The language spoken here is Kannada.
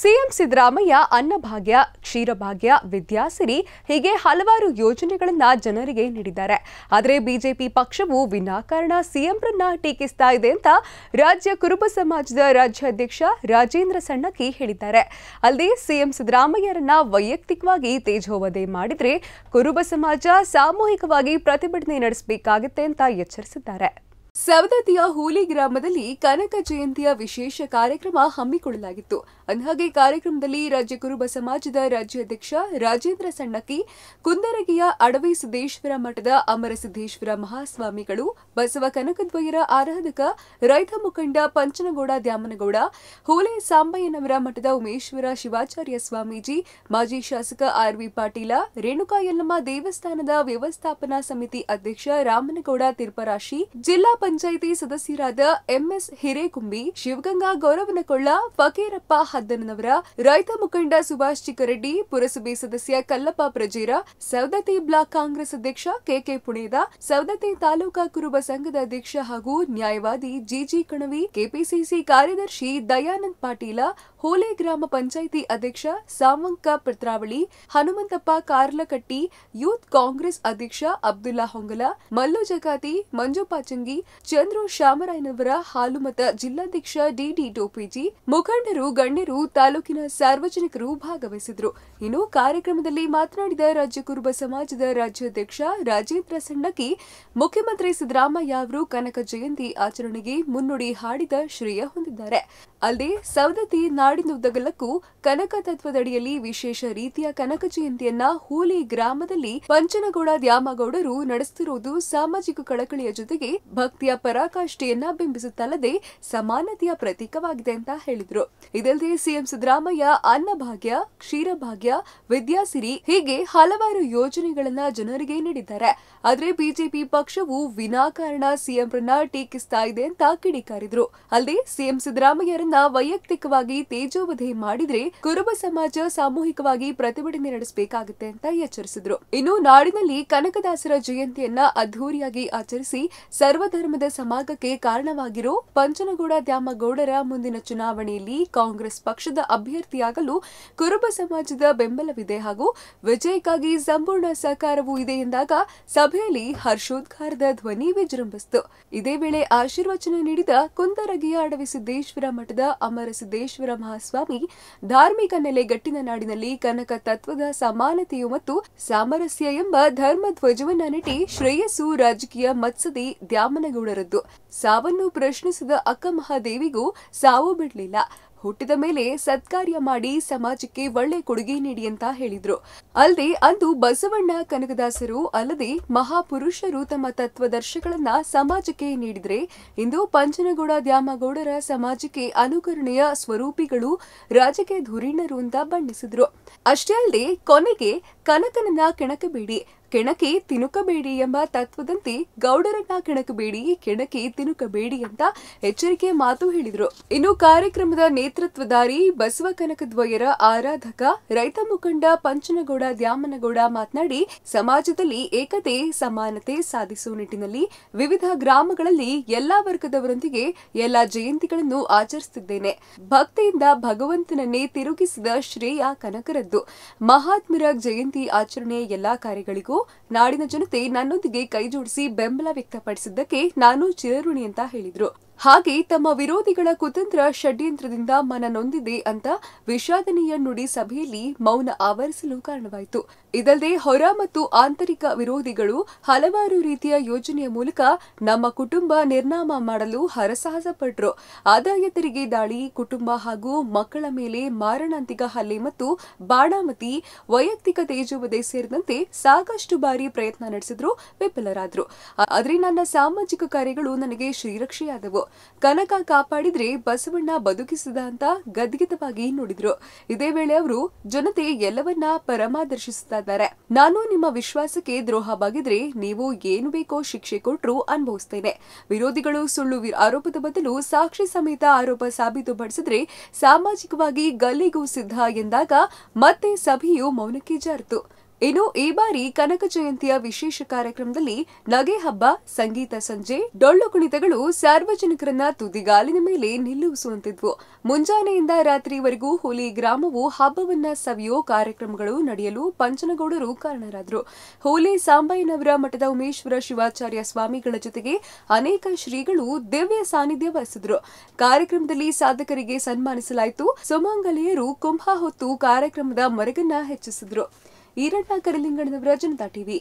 ಸಿಎಂ ಸಿದ್ದರಾಮಯ್ಯ ಅನ್ನಭಾಗ್ಯ ಕ್ಷೀರಭಾಗ್ಯ ವಿದ್ಯಾಸಿರಿ ಹೀಗೆ ಹಲವಾರು ಯೋಜನೆಗಳನ್ನು ಜನರಿಗೆ ನೀಡಿದ್ದಾರೆ ಆದರೆ ಬಿಜೆಪಿ ಪಕ್ಷವು ವಿನಾಕಾರಣ ಸಿಎಂರನ್ನ ಟೀಕಿಸ್ತಾ ಇದೆ ಅಂತ ರಾಜ್ಯ ಕುರುಬ ಸಮಾಜದ ರಾಜ್ಯಾಧ್ಯಕ್ಷ ರಾಜೇಂದ್ರ ಸಣ್ಣಕ್ಕಿ ಹೇಳಿದ್ದಾರೆ ಅಲ್ಲದೆ ಸಿಎಂ ಸಿದ್ದರಾಮಯ್ಯರನ್ನ ವೈಯಕ್ತಿಕವಾಗಿ ತೇಜೋವಧೆ ಮಾಡಿದರೆ ಕುರುಬ ಸಮಾಜ ಸಾಮೂಹಿಕವಾಗಿ ಪ್ರತಿಭಟನೆ ನಡೆಸಬೇಕಾಗುತ್ತೆ ಅಂತ ಎಚ್ಚರಿಸಿದ್ದಾರೆ ಸವದತ್ತಿಯ ಹೂಲಿ ಗ್ರಾಮದಲ್ಲಿ ಕನಕ ಜಯಂತಿಯ ವಿಶೇಷ ಕಾರ್ಯಕ್ರಮ ಹಮ್ಮಿಕೊಳ್ಳಲಾಗಿತ್ತು ಅಂದಹಾಗೆ ಕಾರ್ಯಕ್ರಮದಲ್ಲಿ ರಾಜ್ಯ ಕುರುಬ ಸಮಾಜದ ರಾಜ್ಯಾಧ್ಯಕ್ಷ ರಾಜೇಂದ್ರ ಸಣ್ಣಕ್ಕಿ ಕುಂದರಗಿಯ ಅಡವಿ ಸಿದ್ದೇಶ್ವರ ಮಠದ ಅಮರಸಿದ್ದೇಶ್ವರ ಮಹಾಸ್ವಾಮಿಗಳು ಬಸವ ಕನಕದ್ವಯರ ಆರಾಧಕ ರೈತ ಮುಖಂಡ ಪಂಚನಗೌಡ ದ್ಯಾಮನಗೌಡ ಹೂಲೆ ಸಾಂಬಯ್ಯನವರ ಮಠದ ಉಮೇಶ್ವರ ಶಿವಾಚಾರ್ಯ ಸ್ವಾಮೀಜಿ ಮಾಜಿ ಶಾಸಕ ಆರ್ವಿ ಪಾಟೀಲ ರೇಣುಕಾ ಯಲ್ಲಮ್ಮ ದೇವಸ್ಥಾನದ ವ್ಯವಸ್ಥಾಪನಾ ಸಮಿತಿ ಅಧ್ಯಕ್ಷ ರಾಮನಗೌಡ ತಿರ್ಪರಾಶಿ ಜಿಲ್ಲಾ ಪಂಚಾಯಿತಿ ಸದಸ್ಯರಾದ ಎಂಎಸ್ ಹಿರೇಕುಂಬಿ ಶಿವಗಂಗಾ ಗೌರವನಕೊಳ್ಳ ಫಕೀರಪ್ಪ ಹದ್ದನವರ ರೈತ ಮುಖಂಡ ಸುಭಾಷ್ ಚಿಕ್ಕರೆಡ್ಡಿ ಪುರಸಭೆ ಸದಸ್ಯ ಕಲ್ಲಪ್ಪ ಪ್ರಜೀರ ಸೌದತ್ತಿ ಬ್ಲಾಕ್ ಕಾಂಗ್ರೆಸ್ ಅಧ್ಯಕ್ಷ ಕೆಕೆ ಪುಣೇದ ಸೌದತ್ತಿ ತಾಲೂಕಾ ಕುರುಬ ಸಂಘದ ಅಧ್ಯಕ್ಷ ಹಾಗೂ ನ್ಯಾಯವಾದಿ ಜಿಜಿ ಕಣವಿ ಕೆಪಿಸಿಸಿ ಕಾರ್ಯದರ್ಶಿ ದಯಾನಂದ್ ಪಾಟೀಲ ಹೋಲೆ ಗ್ರಾಮ ಪಂಚಾಯಿತಿ ಅಧ್ಯಕ್ಷ ಸಾಮಂಕ ಪತ್ರಾವಳಿ ಹನುಮಂತಪ್ಪ ಕಾರ್ಲಕಟ್ಟಿ ಯೂತ್ ಕಾಂಗ್ರೆಸ್ ಅಧ್ಯಕ್ಷ ಅಬ್ದುಲ್ಲಾ ಹೊಂಗಲ ಮಲ್ಲು ಜಗಾತಿ ಮಂಜು ಪಾಚಂಗಿ ಚಂದ್ರು ಶ್ಯಾಮರಾಯನವರ ಹಾಲುಮತ ಜಿಲ್ಲಾಧ್ಯಕ್ಷ ಡಿಡಿ ಟೋಪಿಜಿ ಮುಖಂಡರು ಗಣ್ಯ ಮಹಿಳೆಯರು ತಾಲೂಕಿನ ಸಾರ್ವಜನಿಕರು ಭಾಗವಹಿಸಿದರು ಇನ್ನು ಕಾರ್ಯಕ್ರಮದಲ್ಲಿ ಮಾತನಾಡಿದ ರಾಜ್ಯ ಕುರುಬ ಸಮಾಜದ ರಾಜ್ಯಾಧ್ಯಕ್ಷ ರಾಜೇಂದ್ರ ಸಣ್ಣಕ್ಕಿ ಮುಖ್ಯಮಂತ್ರಿ ಸಿದ್ದರಾಮಯ್ಯ ಅವರು ಕನಕ ಜಯಂತಿ ಆಚರಣೆಗೆ ಮುನ್ನುಡಿ ಹಾಡಿದ ಶ್ರೇಯ ಹೊಂದಿದ್ದಾರೆ ಅಲ್ಲದೆ ಸವದತ್ತಿ ನಾಡಿನುದ್ದಗಲಕ್ಕೂ ಕನಕ ತತ್ವದಡಿಯಲ್ಲಿ ವಿಶೇಷ ರೀತಿಯ ಕನಕ ಜಯಂತಿಯನ್ನ ಹೂಲಿ ಗ್ರಾಮದಲ್ಲಿ ಪಂಚನಗೌಡ ದ್ಯಾಮಗೌಡರು ನಡೆಸುತ್ತಿರುವುದು ಸಾಮಾಜಿಕ ಕಳಕಳಿಯ ಜೊತೆಗೆ ಭಕ್ತಿಯ ಪರಾಕಾಷ್ಠೆಯನ್ನ ಬಿಂಬಿಸುತ್ತಲ್ಲದೆ ಸಮಾನತೆಯ ಪ್ರತೀಕವಾಗಿದೆ ಅಂತ ಹೇಳಿದರು ಇದಲ್ಲದೆ ಸಿಎಂ ಸಿದ್ದರಾಮಯ್ಯ ಅನ್ನಭಾಗ್ಯ ಕ್ಷೀರಭಾಗ್ಯ ವಿದ್ಯಾಸಿರಿ ಹೀಗೆ ಹಲವಾರು ಯೋಜನೆಗಳನ್ನ ಜನರಿಗೆ ನೀಡಿದ್ದಾರೆ ಆದರೆ ಬಿಜೆಪಿ ಪಕ್ಷವು ವಿನಾಕಾರಣ ಸಿಎಂರನ್ನ ಟೀಕಿಸ್ತಾ ಇದೆ ಅಂತ ಕಿಡಿಕಾರಿದ್ರು ಅಲ್ಲದೆ ಸಿಎಂ ಸಿದ್ದರಾಮಯ್ಯರನ್ನ ವೈಯಕ್ತಿಕವಾಗಿ ತೇಜೋವಧೆ ಮಾಡಿದ್ರೆ ಕುರುಬ ಸಮಾಜ ಸಾಮೂಹಿಕವಾಗಿ ಪ್ರತಿಭಟನೆ ನಡೆಸಬೇಕಾಗುತ್ತೆ ಅಂತ ಎಚ್ಚರಿಸಿದ್ರು ಇನ್ನು ನಾಡಿನಲ್ಲಿ ಕನಕದಾಸರ ಜಯಂತಿಯನ್ನ ಅದ್ದೂರಿಯಾಗಿ ಆಚರಿಸಿ ಸರ್ವಧರ್ಮದ ಸಮಾಗಕ್ಕೆ ಕಾರಣವಾಗಿರೋ ಪಂಚನಗೌಡ ದ್ಯಾಮಗೌಡರ ಮುಂದಿನ ಚುನಾವಣೆಯಲ್ಲಿ ಕಾಂಗ್ರೆಸ್ ಪಕ್ಷದ ಅಭ್ಯರ್ಥಿಯಾಗಲು ಕುರುಬ ಸಮಾಜದ ಬೆಂಬಲವಿದೆ ಹಾಗೂ ವಿಜಯಕ್ಕಾಗಿ ಸಂಪೂರ್ಣ ಸಹಕಾರವೂ ಇದೆ ಎಂದಾಗ ಸಭೆಯಲ್ಲಿ ಹರ್ಷೋದ್ಗಾರದ ಧ್ವನಿ ವಿಜೃಂಭಿಸಿತು ಇದೇ ವೇಳೆ ಆಶೀರ್ವಚನ ನೀಡಿದ ಕುಂದರಗಿಯ ಅಡವಿಸಿದ್ದೇಶ್ವರ ಮಠದ ಅಮರ ಸಿದ್ದೇಶ್ವರ ಮಹಾಸ್ವಾಮಿ ಧಾರ್ಮಿಕ ನೆಲೆ ಗಟ್ಟಿನ ನಾಡಿನಲ್ಲಿ ಕನಕ ತತ್ವದ ಸಮಾನತೆಯು ಮತ್ತು ಸಾಮರಸ್ಯ ಎಂಬ ಧರ್ಮ ಧ್ವಜವನ್ನ ನೆಟ್ಟಿ ಶ್ರೇಯಸ್ಸು ರಾಜಕೀಯ ಮತ್ಸದಿ ದ್ಯಾಮನಗೌಡರದ್ದು ಸಾವನ್ನು ಪ್ರಶ್ನಿಸಿದ ಅಕ್ಕ ಮಹಾದೇವಿಗೂ ಸಾವು ಬಿಡಲಿಲ್ಲ ಹುಟ್ಟಿದ ಮೇಲೆ ಸತ್ಕಾರ್ಯ ಮಾಡಿ ಸಮಾಜಕ್ಕೆ ಒಳ್ಳೆ ಕೊಡುಗೆ ನೀಡಿ ಅಂತ ಹೇಳಿದ್ರು ಅಲ್ಲದೆ ಅಂದು ಬಸವಣ್ಣ ಕನಕದಾಸರು ಅಲ್ಲದೆ ಮಹಾಪುರುಷರು ತಮ್ಮ ತತ್ವದರ್ಶಗಳನ್ನ ಸಮಾಜಕ್ಕೆ ನೀಡಿದ್ರೆ ಇಂದು ಪಂಚನಗೌಡ ದ್ಯಾಮಗೌಡರ ಸಮಾಜಕ್ಕೆ ಅನುಕರಣೆಯ ಸ್ವರೂಪಿಗಳು ರಾಜಕೀಯ ಧುರೀಣರು ಅಂತ ಬಣ್ಣಿಸಿದ್ರು ಅಷ್ಟೇ ಅಲ್ಲದೆ ಕೊನೆಗೆ ಕನಕನನ್ನ ಕೆಣಕಬೇಡಿ ಕೆಣಕಿ ತಿನುಕಬೇಡಿ ಎಂಬ ತತ್ವದಂತೆ ಗೌಡರನ್ನ ಕೆಣಕಬೇಡಿ ಕೆಣಕಿ ತಿನುಕಬೇಡಿ ಅಂತ ಎಚ್ಚರಿಕೆ ಮಾತು ಹೇಳಿದರು ಇನ್ನು ಕಾರ್ಯಕ್ರಮದ ನೇತೃತ್ವದಾರಿ ಬಸವ ಕನಕದ್ವಯರ ಆರಾಧಕ ರೈತ ಮುಖಂಡ ಪಂಚನಗೌಡ ದ್ಯಾಮನಗೌಡ ಮಾತನಾಡಿ ಸಮಾಜದಲ್ಲಿ ಏಕತೆ ಸಮಾನತೆ ಸಾಧಿಸುವ ನಿಟ್ಟಿನಲ್ಲಿ ವಿವಿಧ ಗ್ರಾಮಗಳಲ್ಲಿ ಎಲ್ಲಾ ವರ್ಗದವರೊಂದಿಗೆ ಎಲ್ಲಾ ಜಯಂತಿಗಳನ್ನು ಆಚರಿಸುತ್ತಿದ್ದೇನೆ ಭಕ್ತಿಯಿಂದ ಭಗವಂತನನ್ನೇ ತಿರುಗಿಸಿದ ಶ್ರೇಯ ಕನಕರದ್ದು ಮಹಾತ್ಮರ ಜಯಂತಿ ಆಚರಣೆ ಎಲ್ಲಾ ಕಾರ್ಯಗಳಿಗೂ ನಾಡಿನ ಜನತೆ ನನ್ನೊಂದಿಗೆ ಕೈಜೋಡಿಸಿ ಬೆಂಬಲ ವ್ಯಕ್ತಪಡಿಸಿದ್ದಕ್ಕೆ ನಾನು ಚಿರಋಣಿ ಅಂತ ಹೇಳಿದ್ರು ಹಾಗೆ ತಮ್ಮ ವಿರೋಧಿಗಳ ಕುತಂತ್ರ ಷಡ್ಯಂತ್ರದಿಂದ ಮನನೊಂದಿದೆ ಅಂತ ವಿಷಾದನೀಯ ನುಡಿ ಸಭೆಯಲ್ಲಿ ಮೌನ ಆವರಿಸಲು ಕಾರಣವಾಯಿತು ಇದಲ್ಲದೆ ಹೊರ ಮತ್ತು ಆಂತರಿಕ ವಿರೋಧಿಗಳು ಹಲವಾರು ರೀತಿಯ ಯೋಜನೆಯ ಮೂಲಕ ನಮ್ಮ ಕುಟುಂಬ ನಿರ್ನಾಮ ಮಾಡಲು ಹರಸಾಹಸ ಪಟ್ಟರು ಆದಾಯ ತೆರಿಗೆ ದಾಳಿ ಕುಟುಂಬ ಹಾಗೂ ಮಕ್ಕಳ ಮೇಲೆ ಮಾರಣಾಂತಿಕ ಹಲ್ಲೆ ಮತ್ತು ಬಾಣಾಮತಿ ವೈಯಕ್ತಿಕ ತೇಜೋವಧೆ ಸೇರಿದಂತೆ ಸಾಕಷ್ಟು ಬಾರಿ ಪ್ರಯತ್ನ ನಡೆಸಿದ್ರು ವಿಫಲರಾದ್ರು ಆದರೆ ನನ್ನ ಸಾಮಾಜಿಕ ಕಾರ್ಯಗಳು ನನಗೆ ಶ್ರೀರಕ್ಷೆಯಾದವು ಕನಕ ಕಾಪಾಡಿದ್ರೆ ಬಸವಣ್ಣ ಬದುಕಿಸಿದ ಅಂತ ಗದ್ಗಿತವಾಗಿ ನೋಡಿದ್ರು ಇದೇ ವೇಳೆ ಅವರು ಜನತೆ ಎಲ್ಲವನ್ನ ಪರಮಾದರ್ಶಿಸ್ತಾ ಇದ್ದಾರೆ ನಾನು ನಿಮ್ಮ ವಿಶ್ವಾಸಕ್ಕೆ ದ್ರೋಹ ಬಾಗಿದ್ರೆ ನೀವು ಏನು ಬೇಕೋ ಶಿಕ್ಷೆ ಕೊಟ್ರು ಅನುಭವಿಸ್ತೇನೆ ವಿರೋಧಿಗಳು ಸುಳ್ಳು ಆರೋಪದ ಬದಲು ಸಾಕ್ಷಿ ಸಮೇತ ಆರೋಪ ಸಾಬೀತುಪಡಿಸಿದ್ರೆ ಸಾಮಾಜಿಕವಾಗಿ ಗಲ್ಲಿಗೂ ಸಿದ್ಧ ಎಂದಾಗ ಮತ್ತೆ ಸಭೆಯು ಮೌನಕ್ಕೆ ಜಾರಿತು ಇನ್ನು ಈ ಬಾರಿ ಕನಕ ಜಯಂತಿಯ ವಿಶೇಷ ಕಾರ್ಯಕ್ರಮದಲ್ಲಿ ನಗೆ ಹಬ್ಬ ಸಂಗೀತ ಸಂಜೆ ಡೊಳ್ಳು ಕುಣಿತಗಳು ಸಾರ್ವಜನಿಕರನ್ನ ತುದಿಗಾಲಿನ ಮೇಲೆ ನಿಲ್ಲುವಿಸುವಂತಿದ್ವು ಮುಂಜಾನೆಯಿಂದ ರಾತ್ರಿವರೆಗೂ ಹುಲಿ ಗ್ರಾಮವು ಹಬ್ಬವನ್ನ ಸವಿಯೋ ಕಾರ್ಯಕ್ರಮಗಳು ನಡೆಯಲು ಪಂಚನಗೌಡರು ಕಾರಣರಾದರು ಹುಲಿ ಸಾಂಬಯ್ಯನವರ ಮಠದ ಉಮೇಶ್ವರ ಶಿವಾಚಾರ್ಯ ಸ್ವಾಮಿಗಳ ಜೊತೆಗೆ ಅನೇಕ ಶ್ರೀಗಳು ದಿವ್ಯ ಸಾನ್ನಿಧ್ಯ ವಹಿಸಿದ್ರು ಕಾರ್ಯಕ್ರಮದಲ್ಲಿ ಸಾಧಕರಿಗೆ ಸನ್ಮಾನಿಸಲಾಯಿತು ಸುಮಂಗಲಿಯರು ಕುಂಭ ಹೊತ್ತು ಕಾರ್ಯಕ್ರಮದ ಮರಗನ್ನ ಹೆಚ್ಚಿಸಿದ್ರು ಈರಣ್ಣ ಕರಿಲಿಂಗಣ್ಣವರ ಜನತಾ ಟಿವಿ